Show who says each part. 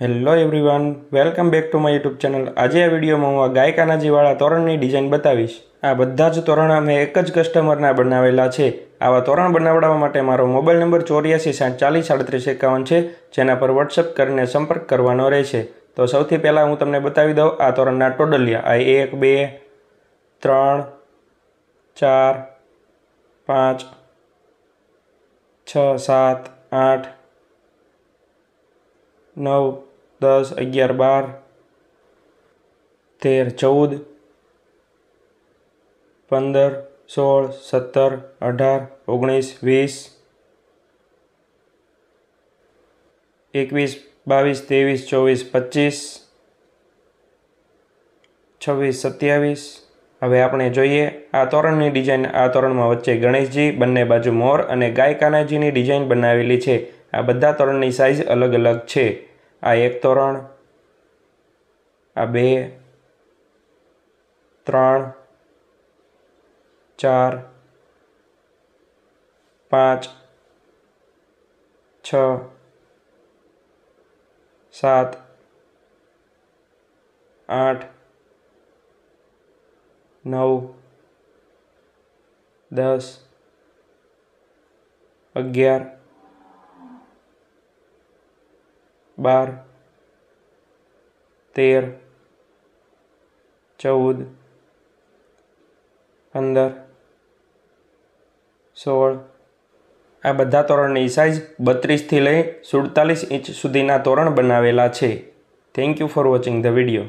Speaker 1: hello everyone welcome back to my YouTube channel આજે આ વિડીયોમાં હું આ ગાયકાના જીવાળા તોરણની ડિઝાઇન બતાવીશ આ બધા જ તોરણ અમે એક જ કસ્ટમરના બનાવેલા છે આવા તોરણ બનાવડાવવા માટે મારો મોબાઈલ નંબર ચોર્યાસી સાઠ ચાલીસ સાડત્રીસ એકાવન છે જેના પર વોટ્સઅપ કરીને સંપર્ક કરવાનો રહેશે તો સૌથી પહેલાં હું તમને બતાવી દઉં આ તોરણના ટોડલિયા આ એક બે ત્રણ ચાર પાંચ છ સાત આઠ નવ દસ અગિયાર બાર તેર ચૌદ પંદર સોળ સત્તર અઢાર ઓગણીસ વીસ એકવીસ બાવીસ ત્રેવીસ ચોવીસ પચીસ છવ્વીસ સત્યાવીસ હવે આપણે જોઈએ આ તોરણની ડિઝાઇન આ તોરણમાં વચ્ચે ગણેશજી બંને બાજુ મોર અને ગાય કાનાજીની ડિઝાઇન બનાવેલી છે આ બધા તોરણની સાઇઝ અલગ અલગ છે આ એક તોરણ આ બે ત્રણ ચાર પાંચ છ સાત આઠ નવ દસ અગિયાર બાર તેર ચૌદ પંદર સોળ આ બધા તોરણની સાઇઝ બત્રીસથી લઈ સુડતાલીસ ઇંચ સુધીના તોરણ બનાવેલા છે thank you for watching the video